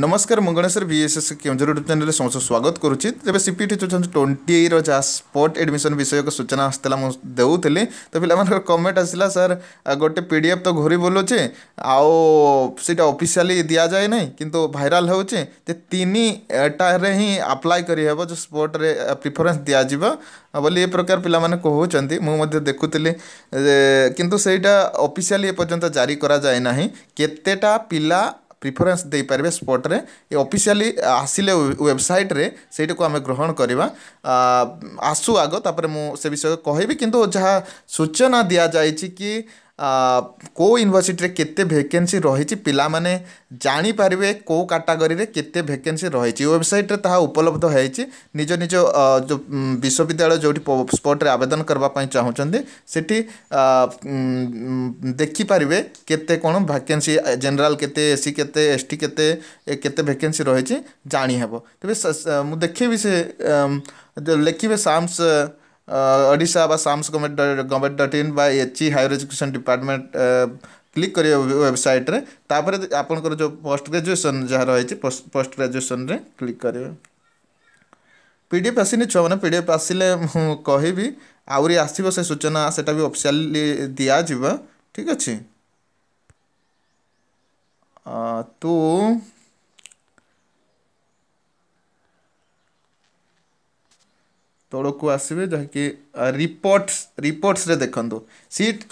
ନମସ୍କାର ମଙ୍ଗଳେଶ୍ୱର BSS Keonjhar YouTube ଚ୍ୟାନେଲ୍ରେ ସମସ୍ତ ସ୍ୱାଗତ କରୁଛି ତେବେ ସିପିଟି ଟୁ ଥାଉଜେଣ୍ଡ ଟ୍ୱେଣ୍ଟିର ଯାହା ସ୍ପଟ୍ ଏଡ଼ମିସନ୍ ବିଷୟକ ସୂଚନା ଆସିଥିଲା ମୁଁ ଦେଉଥିଲି ତ ପିଲାମାନଙ୍କର କମେଣ୍ଟ ଆସିଲା ସାର୍ ଗୋଟେ ପି ଡି ଏଫ୍ ତ ଘୋରି ବୋଲୁଛେ ଆଉ ସେଇଟା ଅଫିସିଆଲି ଦିଆଯାଏ ନାହିଁ କିନ୍ତୁ ଭାଇରାଲ୍ ହେଉଛି ଯେ ତିନିଟାରେ ହିଁ ଆପ୍ଲାଏ କରିହେବ ଯେଉଁ ସ୍ପଟ୍ରେ ପ୍ରିଫରେନ୍ସ ଦିଆଯିବ ବୋଲି ଏ ପ୍ରକାର ପିଲାମାନେ କହୁଛନ୍ତି ମୁଁ ମଧ୍ୟ ଦେଖୁଥିଲି କିନ୍ତୁ ସେଇଟା ଅଫିସିଆଲି ଏପର୍ଯ୍ୟନ୍ତ ଜାରି କରାଯାଏ ନାହିଁ କେତେଟା ପିଲା ପ୍ରିଫରେନ୍ସ ଦେଇପାରିବେ ସ୍ପଟ୍ରେ ଏ ଅଫିସିଆଲି ଆସିଲେ ୱେବସାଇଟ୍ରେ ସେଇଟାକୁ ଆମେ ଗ୍ରହଣ କରିବା ଆସୁ ଆଗ ତାପରେ ମୁଁ ସେ ବିଷୟରେ କହିବି କିନ୍ତୁ ଯାହା ସୂଚନା ଦିଆଯାଇଛି କି कौ यूनिवर्सीटी केत भेके रही पाने जापर कौ काटागोरी केत भेके रही वेबसाइट्रे उपलब्ध होज निज जो विश्वविद्यालय जो स्पट्रे आवेदन करने चाहते से देखिपर के कौन भाके जेनेल के सी के एस टी के भेके रही जाणी हे तेज मुझे देखे से लिखे साम्स ଓଡ଼ିଶା ବା SAMS government government dot in ବା H E higher education department click କରିବେ ୱେବସାଇଟ୍ରେ ତାପରେ ଆପଣଙ୍କର ଯେଉଁ ପୋଷ୍ଟ ଗ୍ରାଜୁଏସନ୍ ଯାହା ରହିଛି ପୋଷ୍ଟ ଗ୍ରାଜୁଏସନ୍ରେ କ୍ଲିକ୍ କରିବେ ପି ଡି ଏଫ୍ ଆସିନି ଛୁଆମାନେ ପି ଡି ଏଫ୍ ଆସିଲେ ମୁଁ କହିବି ଆହୁରି ଆସିବ ସେ ସୂଚନା ସେଇଟା ବି ଅଫିସିଆଲି ଦିଆଯିବ ଠିକ୍ ଅଛି ତୁ तौक आसवे जहाँकि रिपोर्ट रिपोर्ट्स रे seat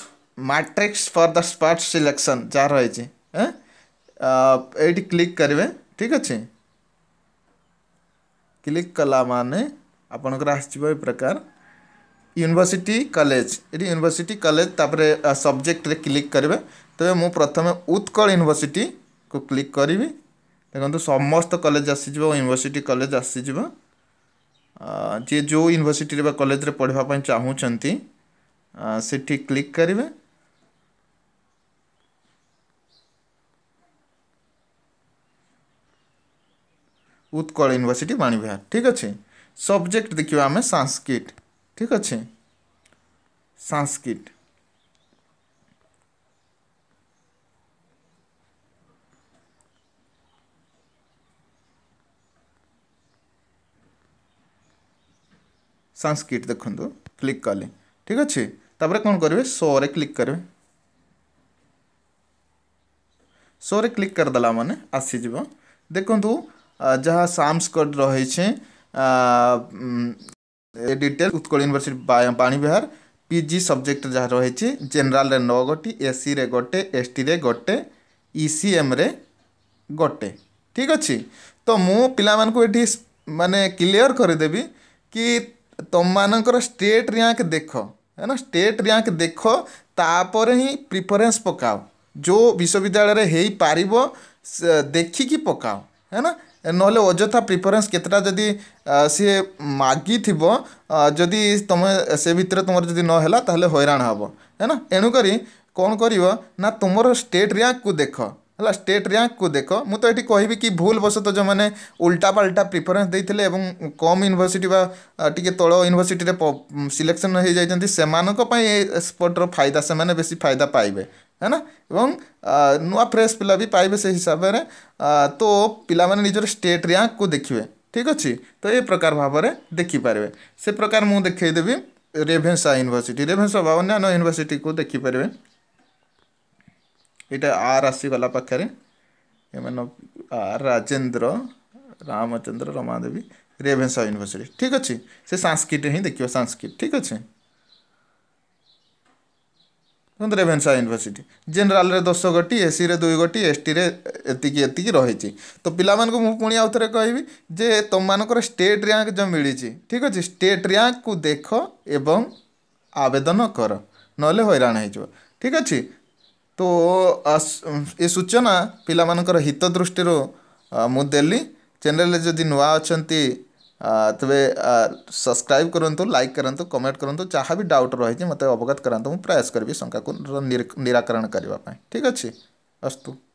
matrix for the spot selection जहाँ रही ये क्लिक करेंगे ठीक अच्छे क्लिक कला मान आपण प्रकार यूनिवर्सिटी कॉलेज ये यूनिवर्सिटी कॉलेज तापरे सब्जेक्ट रे क्लिक करेंगे तबे मु प्रथम उत्कल यूनिवर्सिटी को क्लिक करी देखो समस्त कलेज आसीज यूनिवर्सीट कलेज आसीज ଯିଏ ଯେଉଁ ୟୁନିଭର୍ସିଟିରେ ବା କଲେଜରେ ପଢ଼ିବା ପାଇଁ ଚାହୁଁଛନ୍ତି ସେଠି କ୍ଲିକ୍ କରିବେ ଉତ୍କଳ ୟୁନିଭର୍ସିଟି ବାଣୀବିହାର ଠିକ୍ ଅଛି ସବଜେକ୍ଟ ଦେଖିବା ଆମେ ସାଂସ୍କ୍ରିଟ ଠିକ୍ ଅଛି ସାଂସ୍କ୍ରିଟ ସାଂସ୍କ୍ରିଟ୍ ଦେଖନ୍ତୁ କ୍ଲିକ୍ କଲେ ଠିକ୍ ଅଛି ତାପରେ କ'ଣ କରିବେ ଶୋରେ କ୍ଲିକ୍ କରିବେ ଶୋରେ କ୍ଲିକ୍ କରିଦେଲା ମାନେ ଆସିଯିବ ଦେଖନ୍ତୁ ଯାହା ସାମ୍ସ କୋଡ଼ ରହିଛି detail Utkal university Vanivihar PG subject ଯାହା ରହିଛି ଜେନେରାଲରେ ନଅ ଗୋଟି ଏସ୍ସିରେ ଗୋଟେ ଏସ୍ଟିରେ ଗୋଟେ ଇସିଏମ୍ରେ ଗୋଟେ ଠିକ୍ ଅଛି ତ ମୁଁ ପିଲାମାନଙ୍କୁ ଏଠି ମାନେ କ୍ଲିଅର୍ କରିଦେବି କି ତୁମମାନଙ୍କର ଷ୍ଟେଟ୍ ର୍ୟାଙ୍କ ଦେଖ ନା ଷ୍ଟେଟ୍ ର୍ୟାଙ୍କ ଦେଖ ତାପରେ ହିଁ ପ୍ରିଫରେନ୍ସ ପକାଅ ଯେଉଁ ବିଶ୍ୱବିଦ୍ୟାଳୟରେ ହେଇପାରିବ ଦେଖିକି ପକାଅ ହେ ନା ନହେଲେ ଅଯଥା ପ୍ରିଫରେନ୍ସ କେତେଟା ଯଦି ସିଏ ମାଗିଥିବ ଯଦି ତୁମେ ସେ ଭିତରେ ତୁମର ଯଦି ନହେଲା ତାହେଲେ ହଇରାଣ ହେବ ହେ ନା ଏଣୁକରି କ'ଣ କରିବ ନା ତୁମର ଷ୍ଟେଟ୍ ର୍ୟାଙ୍କକୁ ଦେଖ है स्टेट रैंक को देख मु ये कह कि भूल बशत जो मैंने उल्टा पाल्टा प्रिफरेन्स देते कम यूनिभर्सीटी तौ यूनिभर्सीट सिलेक्शन हो जाती स्पोर्टर फायदा से मैंने बेस फायदा पाए है ना एवं नुआ फ्रेश पिला भी पाइबे से हिसाब से तो पाने निजर स्टेट रैंक को देखिए ठीक अच्छे तो ये प्रकार भाव में देखिपारे से प्रकार मुझे देखेदेवी रेभेन्सा यूनिभर्सीटी रेभेन्सा भवन्यान यूनिभर्सीटी को देखिपारे ଏଇଟା ଆର୍ ଆସିଗଲା ପାଖରେ ଏମାନେ ଆର୍ ରାଜେନ୍ଦ୍ର ରାମଚନ୍ଦ୍ର ରମାଦେବୀ ରେଭେନ୍ସା ୟୁନିଭର୍ସିଟି ଠିକ୍ ଅଛି ସେ ସାଂସ୍କ୍ରିଟ୍ରେ ହିଁ ଦେଖିବ ସାଂସ୍କ୍ରିଟ୍ ଠିକ୍ ଅଛି ଦେଖନ୍ତୁ ରେଭେନ୍ସା ୟୁନିଭର୍ସିଟି ଜେନେରାଲ୍ରେ ଦଶ ଗୋଟି ଏସ୍ସିରେ ଦୁଇ ଗୋଟି ଏସ୍ଟିରେ ଏତିକି ଏତିକି ରହିଛି ତ ପିଲାମାନଙ୍କୁ ମୁଁ ପୁଣି ଆଉ ଥରେ କହିବି ଯେ ତୁମମାନଙ୍କର ଷ୍ଟେଟ୍ ର୍ୟାଙ୍କ ଯେଉଁ ମିଳିଛି ଠିକ୍ ଅଛି ଷ୍ଟେଟ୍ ର୍ୟାଙ୍କକୁ ଦେଖ ଏବଂ ଆବେଦନ କର ନହେଲେ ହଇରାଣ ହୋଇଯିବ ଠିକ୍ ଅଛି তো ଏ ସୂଚନା ପିଲାମାନଙ୍କର ହିତ ଦୃଷ୍ଟିରୁ ମୁଁ ଦେଲି ଚ୍ୟାନେଲ୍ରେ ଯଦି ନୂଆ ଅଛନ୍ତି ତେବେ ସବସ୍କ୍ରାଇବ୍ କରନ୍ତୁ ଲାଇକ୍ କରନ୍ତୁ କମେଣ୍ଟ କରନ୍ତୁ ଯାହା ବି ଡାଉଟ୍ ରହିଛି ମୋତେ ଅବଗତ କରାନ୍ତୁ ମୁଁ ପ୍ରୟାସ କରିବି ଶଙ୍କାକୁ ନିରାକରଣ କରିବା ପାଇଁ ଠିକ୍ ଅଛି ଅସ୍ତୁ